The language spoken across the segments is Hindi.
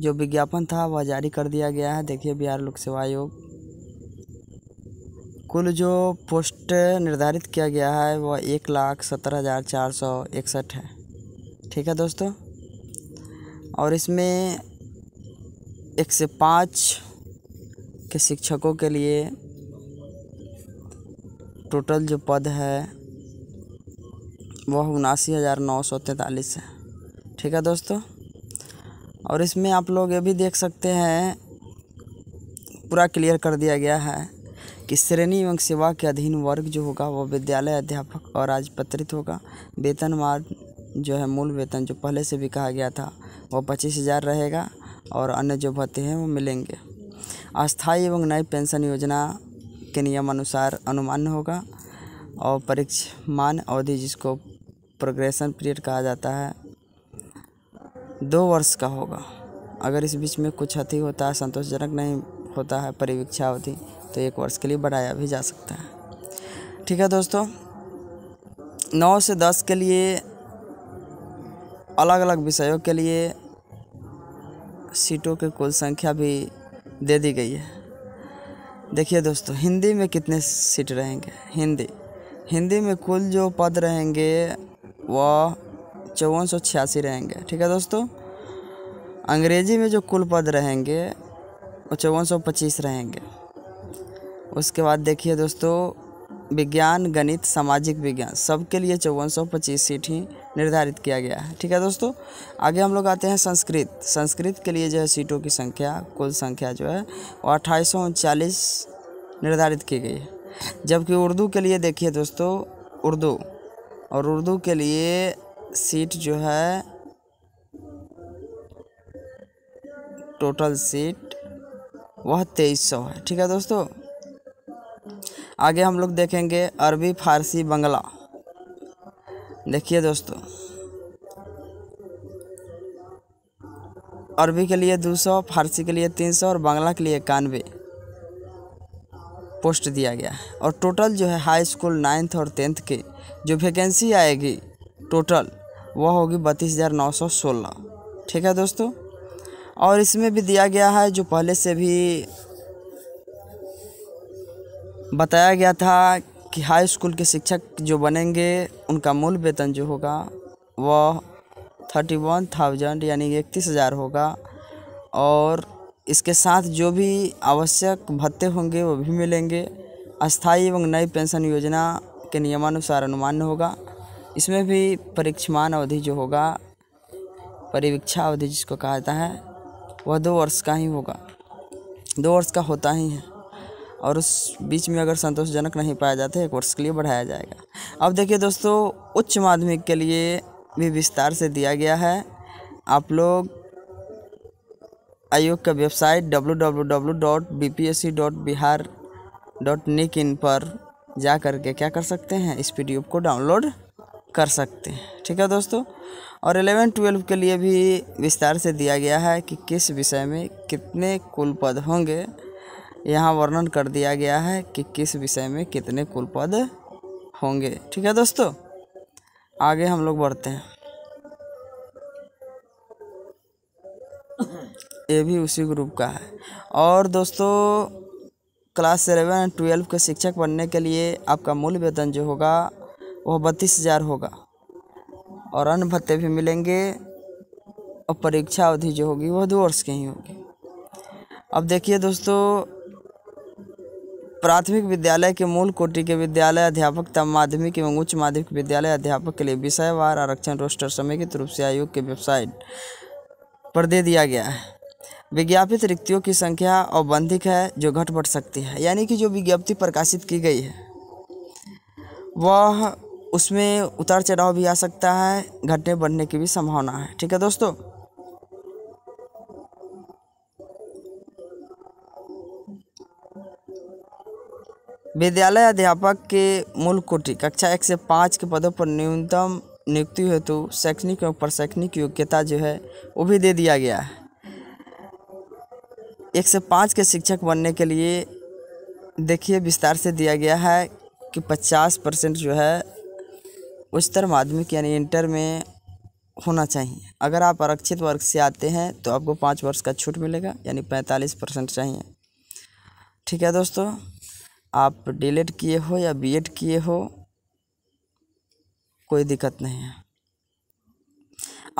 जो विज्ञापन था वह जारी कर दिया गया है देखिए बिहार लोक सेवा आयोग कुल जो पोस्ट निर्धारित किया गया है वह एक लाख सत्तर हज़ार चार सौ इकसठ है ठीक है दोस्तों और इसमें एक से पाँच के शिक्षकों के लिए टोटल जो पद है वह उनासी हज़ार नौ सौ तैंतालीस है ठीक है दोस्तों और इसमें आप लोग ये भी देख सकते हैं पूरा क्लियर कर दिया गया है कि श्रेणी एवं सेवा के अधीन वर्ग जो होगा वो विद्यालय अध्यापक और राजपत्रित होगा वेतन मार्ग जो है मूल वेतन जो पहले से भी कहा गया था वह पच्चीस हज़ार रहेगा और अन्य जो भत्ते हैं वो मिलेंगे अस्थायी एवं नई पेंशन योजना के नियम अनुसार अनुमान होगा और परीक्षमान अवधि जिसको प्रोग्रेशन पीरियड कहा जाता है दो वर्ष का होगा अगर इस बीच में कुछ अति होता है संतोषजनक नहीं होता है परिवीक्षा होती तो एक वर्ष के लिए बढ़ाया भी जा सकता है ठीक है दोस्तों नौ से दस के लिए अलग अलग विषयों के लिए सीटों की कुल संख्या भी दे दी गई है देखिए दोस्तों हिंदी में कितने सीट रहेंगे हिंदी हिंदी में कुल जो पद रहेंगे वह चौवन सौ छियासी रहेंगे ठीक है दोस्तों अंग्रेजी में जो कुल पद रहेंगे वो चौवन सौ पच्चीस रहेंगे उसके बाद देखिए दोस्तों विज्ञान गणित सामाजिक विज्ञान सबके लिए चौवन सौ पच्चीस सीट ही निर्धारित किया गया है ठीक है दोस्तों आगे हम लोग आते हैं संस्कृत संस्कृत के लिए जो है सीटों की संख्या कुल संख्या जो है वो अट्ठाईस सौ उनचालीस निर्धारित की गई है जबकि उर्दू के लिए देखिए दोस्तों उर्दू और उर्दू के लिए सीट जो है टोटल सीट वह तेईस सौ है ठीक है दोस्तों आगे हम लोग देखेंगे अरबी फारसी बंगला देखिए दोस्तों अरबी के लिए 200 फारसी के लिए 300 और बंगला के लिए इक्यानवे पोस्ट दिया गया है और टोटल जो है हाई स्कूल नाइन्थ और टेंथ के जो वैकेंसी आएगी टोटल वह होगी बत्तीस हज़ार नौ सौ सोलह ठीक है दोस्तों और इसमें भी दिया गया है जो पहले से भी बताया गया था कि हाई स्कूल के शिक्षक जो बनेंगे उनका मूल वेतन जो होगा वह थर्टी वन थाउजेंड यानी इकतीस हज़ार होगा और इसके साथ जो भी आवश्यक भत्ते होंगे वो भी मिलेंगे अस्थाई एवं नई पेंशन योजना के नियमानुसार अनुमान होगा इसमें भी परीक्षमान अवधि जो होगा परिवीक्षा अवधि जिसको कहा जाता है वह दो वर्ष का ही होगा दो वर्ष का होता ही है और उस बीच में अगर संतोषजनक नहीं पाया जाता है एक वर्ष के लिए बढ़ाया जाएगा अब देखिए दोस्तों उच्च माध्यमिक के लिए भी विस्तार से दिया गया है आप लोग आयोग का वेबसाइट निक इन पर जा कर के क्या कर सकते हैं इस पीडीएफ को डाउनलोड कर सकते हैं ठीक है दोस्तों और एलेवन ट्वेल्व के लिए भी विस्तार से दिया गया है कि किस विषय में कितने कुल पद होंगे यहाँ वर्णन कर दिया गया है कि किस विषय में कितने कुल पद होंगे ठीक है दोस्तों आगे हम लोग बढ़ते हैं ये भी उसी ग्रुप का है और दोस्तों क्लास एलेवन एंड ट्वेल्व के शिक्षक बनने के लिए आपका मूल वेतन जो होगा वो बत्तीस हज़ार होगा और अन्य भत्ते भी मिलेंगे और परीक्षा अवधि जो होगी वह दो वर्ष की ही होगी अब देखिए दोस्तों प्राथमिक विद्यालय के मूल कोटि के विद्यालय अध्यापक तब माध्यमिक एवं उच्च माध्यमिक विद्यालय अध्यापक के लिए विषयवार आरक्षण रोस्टर समेकित रूप से आयोग के वेबसाइट पर दे दिया गया है विज्ञापित रिक्तियों की संख्या औबंधिक है जो घट बढ़ सकती है यानी कि जो विज्ञप्ति प्रकाशित की गई है वह उसमें उतार चढ़ाव भी आ सकता है घटने बढ़ने की भी संभावना है ठीक है दोस्तों विद्यालय अध्यापक के मूल कोटि कक्षा एक से पाँच के पदों पर न्यूनतम नियुक्ति हेतु शैक्षणिक एवं प्रशैक्षणिक योग्यता जो है वो भी दे दिया गया है एक से पाँच के शिक्षक बनने के लिए देखिए विस्तार से दिया गया है कि पचास परसेंट जो है उच्चतर माध्यमिक यानी इंटर में होना चाहिए अगर आप आरक्षित वर्ग से आते हैं तो आपको पाँच वर्ष का छूट मिलेगा यानी पैंतालीस परसेंट चाहिए ठीक है दोस्तों आप डी किए हो या बी किए हो कोई दिक्कत नहीं है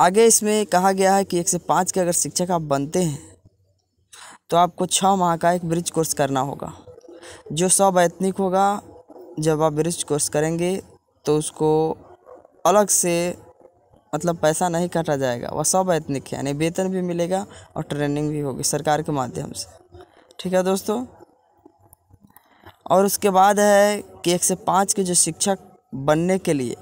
आगे इसमें कहा गया है कि एक से पाँच के अगर शिक्षक आप बनते हैं तो आपको छः माह का एक ब्रिज कोर्स करना होगा जो सौ एथनिक होगा जब आप ब्रिज कोर्स करेंगे तो उसको अलग से मतलब पैसा नहीं काटा जाएगा वह सब एथनिक है यानी वेतन भी मिलेगा और ट्रेनिंग भी होगी सरकार के माध्यम से ठीक है दोस्तों और उसके बाद है कि एक से पाँच के जो शिक्षक बनने के लिए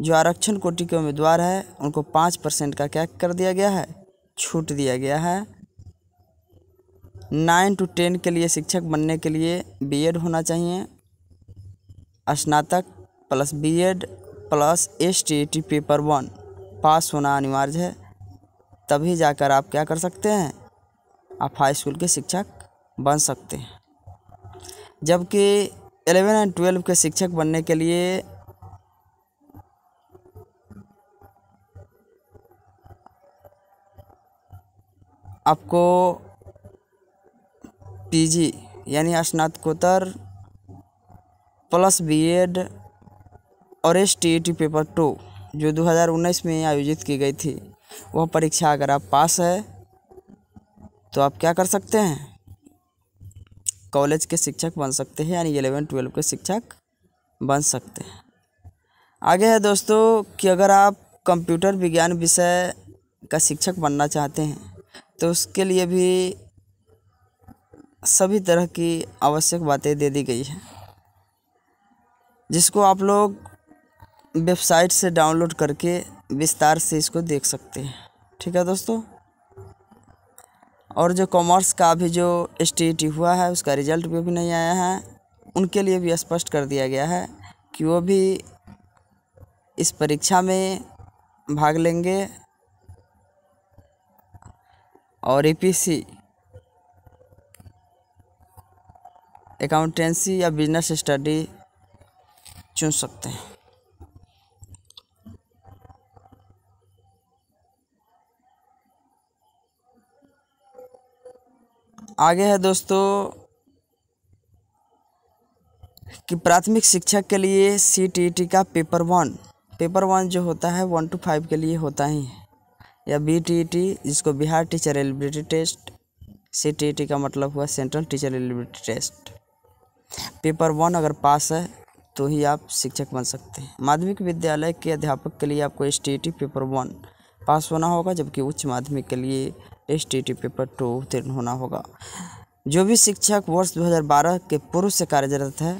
जो आरक्षण कोटि के उम्मीदवार है उनको पाँच परसेंट का क्या कर दिया गया है छूट दिया गया है नाइन टू टेन के लिए शिक्षक बनने के लिए बीएड होना चाहिए स्नातक plus B Ed plus S T T paper one pass होना अनिवार्य है तभी जाकर आप क्या कर सकते हैं आप हाई स्कूल के शिक्षक बन सकते हैं जबकि एलेवन एंड ट्वेल्व के शिक्षक बनने के लिए आपको पीजी यानी स्नातकोत्तर प्लस बीएड और S T T paper two जो 2019 में आयोजित की गई थी वह परीक्षा अगर आप पास है तो आप क्या कर सकते हैं कॉलेज के शिक्षक बन सकते हैं यानी एलेवन ट्वेल्व के शिक्षक बन सकते हैं आगे है दोस्तों कि अगर आप कंप्यूटर विज्ञान विषय का शिक्षक बनना चाहते हैं तो उसके लिए भी सभी तरह की आवश्यक बातें दे दी गई हैं जिसको आप लोग वेबसाइट से डाउनलोड करके विस्तार से इसको देख सकते हैं ठीक है दोस्तों और जो कॉमर्स का भी जो एस हुआ है उसका रिजल्ट भी अभी नहीं आया है उनके लिए भी स्पष्ट कर दिया गया है कि वो भी इस परीक्षा में भाग लेंगे और ईपीसी e अकाउंटेंसी या बिजनेस स्टडी चुन सकते हैं आगे है दोस्तों कि प्राथमिक शिक्षा के लिए सी टी टी का पेपर वन पेपर वन जो होता है वन टू फाइव के लिए होता ही है या बी टी टी जिसको Bihar teacher eligibility test C T T का मतलब हुआ central teacher eligibility test paper one अगर पास है तो ही आप शिक्षक बन सकते हैं माध्यमिक विद्यालय के अध्यापक के लिए आपको S T T paper one pass होना होगा जबकि उच्च माध्यमिक के लिए एस टी पेपर टू उत्तीर्ण होना होगा जो भी शिक्षक वर्ष 2012 के पूर्व से कार्यरत है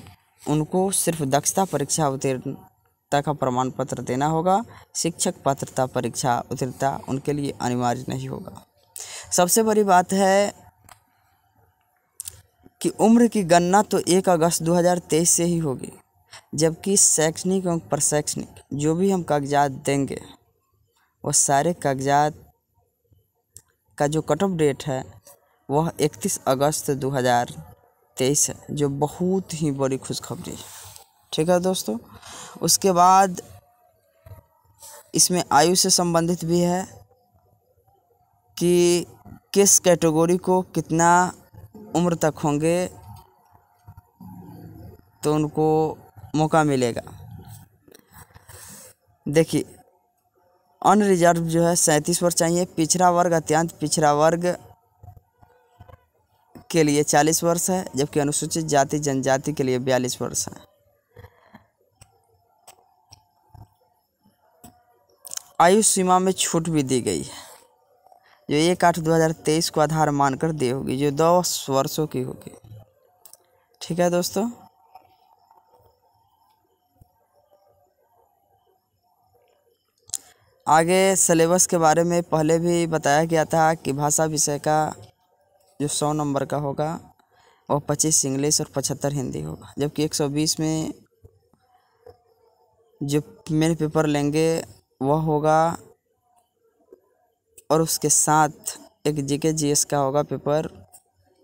उनको सिर्फ दक्षता परीक्षा उत्तीर्णता का प्रमाण पत्र देना होगा शिक्षक पात्रता परीक्षा उत्तीर्णता उनके लिए अनिवार्य नहीं होगा सबसे बड़ी बात है कि उम्र की गणना तो 1 अगस्त 2023 से ही होगी जबकि शैक्षणिक एवं प्रशैक्षणिक जो भी हम कागजात देंगे वो सारे कागजात का जो कट ऑफ डेट है वह 31 अगस्त 2023 है जो बहुत ही बड़ी खुशखबरी है ठीक है दोस्तों उसके बाद इसमें आयु से संबंधित भी है कि किस कैटेगरी को कितना उम्र तक होंगे तो उनको मौका मिलेगा देखिए अनरिजर्व जो है सैंतीस वर्ष चाहिए पिछड़ा वर्ग अत्यंत पिछड़ा वर्ग के लिए चालीस वर्ष है जबकि अनुसूचित जाति जनजाति के लिए बयालीस वर्ष है आयु सीमा में छूट भी दी गई है जो एक आठ दो हज़ार तेईस को आधार मानकर दी होगी जो दस वर्षों की होगी ठीक है दोस्तों आगे सिलेबस के बारे में पहले भी बताया गया था कि भाषा विषय का जो सौ नंबर का होगा वह पच्चीस इंग्लिश और पचहत्तर हिंदी होगा जबकि एक सौ बीस में जो मेन पेपर लेंगे वह होगा और उसके साथ एक जीके जीएस का होगा पेपर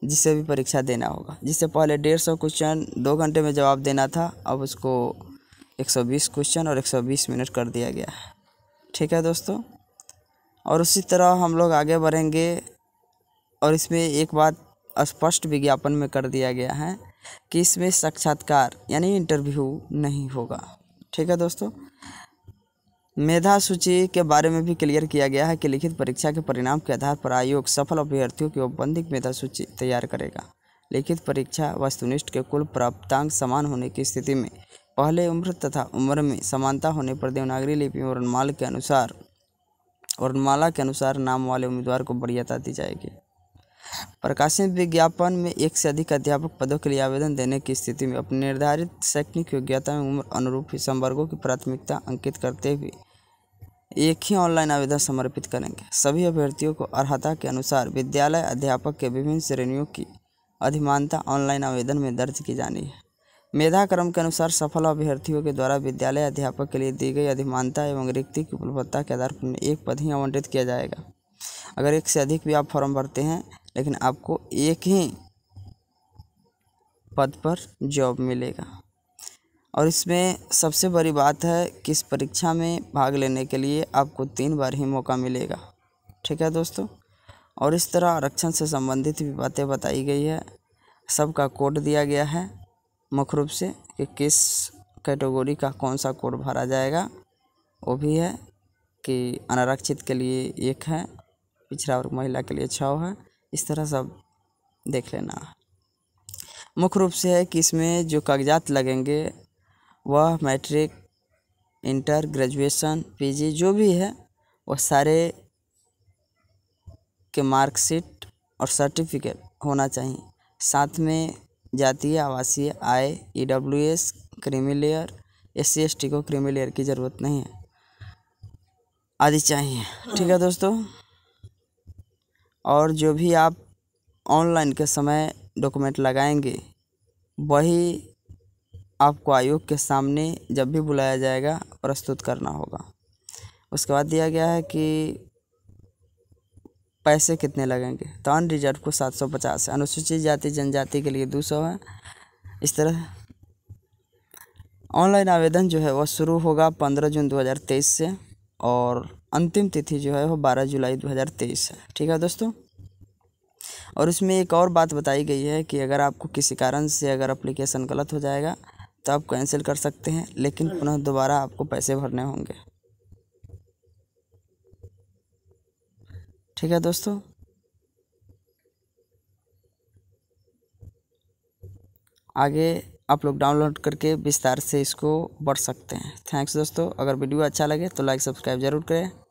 जिसे भी परीक्षा देना होगा जिससे पहले डेढ़ सौ क्वेश्चन दो घंटे में जवाब देना था अब उसको एक सौ बीस क्वेश्चन और एक सौ बीस मिनट कर दिया गया है ठीक है दोस्तों और उसी तरह हम लोग आगे बढ़ेंगे और इसमें एक बात स्पष्ट विज्ञापन में कर दिया गया है कि इसमें साक्षात्कार यानी इंटरव्यू नहीं होगा ठीक है दोस्तों मेधा सूची के बारे में भी क्लियर किया गया है कि लिखित परीक्षा के परिणाम के आधार पर आयोग सफल अभ्यर्थियों की औपबंधिक मेधा सूची तैयार करेगा लिखित परीक्षा वस्तुनिष्ठ के कुल प्राप्तांक समान होने की स्थिति में पहले उम्र तथा उम्र में समानता होने पर देवनागरी लिपि में वर्णमाल के अनुसार वर्णमाला के अनुसार नाम वाले उम्मीदवार को वरीयता दी जाएगी प्रकाशित विज्ञापन में एक से अधिक अध्यापक पदों के लिए आवेदन देने की स्थिति में अपनी निर्धारित शैक्षणिक योग्यता में उम्र अनुरूप ही संवर्गों की प्राथमिकता अंकित करते हुए एक ही ऑनलाइन आवेदन समर्पित करेंगे सभी अभ्यर्थियों को अर्हता के अनुसार विद्यालय अध्यापक के विभिन्न श्रेणियों की अधिमानता ऑनलाइन आवेदन में दर्ज की जानी है मेधा क्रम के अनुसार सफल अभ्यर्थियों के द्वारा विद्यालय अध्यापक के लिए दी गई अधिमानता एवं रिक्ति की गुणवत्ता के आधार पर एक पद ही आवंटित किया जाएगा अगर एक से अधिक भी आप फॉर्म भरते हैं लेकिन आपको एक ही पद पर जॉब मिलेगा और इसमें सबसे बड़ी बात है कि इस परीक्षा में भाग लेने के लिए आपको तीन बार ही मौका मिलेगा ठीक है दोस्तों और इस तरह आरक्षण से संबंधित भी बातें बताई गई है सबका कोड दिया गया है मुख्य रूप से कि किस कैटेगोरी का कौन सा कोड भरा जाएगा वो भी है कि अनारक्षित के लिए एक है पिछड़ा वर्ग महिला के लिए छः है इस तरह सब देख लेना मुख्य रूप से है कि इसमें जो कागजात लगेंगे वह मैट्रिक इंटर ग्रेजुएशन पीजी जो भी है वह सारे के मार्कशीट और सर्टिफिकेट होना चाहिए साथ में जातीय आवासीय आय E W S creamy S C S T को क्रीमिलेयर की ज़रूरत नहीं है आदि चाहिए ठीक है दोस्तों और जो भी आप ऑनलाइन के समय डॉक्यूमेंट लगाएंगे वही आपको आयोग के सामने जब भी बुलाया जाएगा प्रस्तुत करना होगा उसके बाद दिया गया है कि पैसे कितने लगेंगे तो अन रिजर्व को सात सौ पचास है अनुसूचित जाति जनजाति के लिए दो सौ है इस तरह ऑनलाइन आवेदन जो है वह शुरू होगा पंद्रह जून दो हज़ार तेईस से और अंतिम तिथि जो है वो बारह जुलाई दो हज़ार तेईस है ठीक है दोस्तों और इसमें एक और बात बताई गई है कि अगर आपको किसी कारण से अगर अप्लीकेशन गलत हो जाएगा तो आप कैंसिल कर सकते हैं लेकिन पुनः दोबारा आपको पैसे भरने होंगे ठीक है दोस्तों आगे आप लोग डाउनलोड करके विस्तार से इसको बढ़ सकते हैं थैंक्स दोस्तों अगर वीडियो अच्छा लगे तो लाइक सब्सक्राइब जरूर करें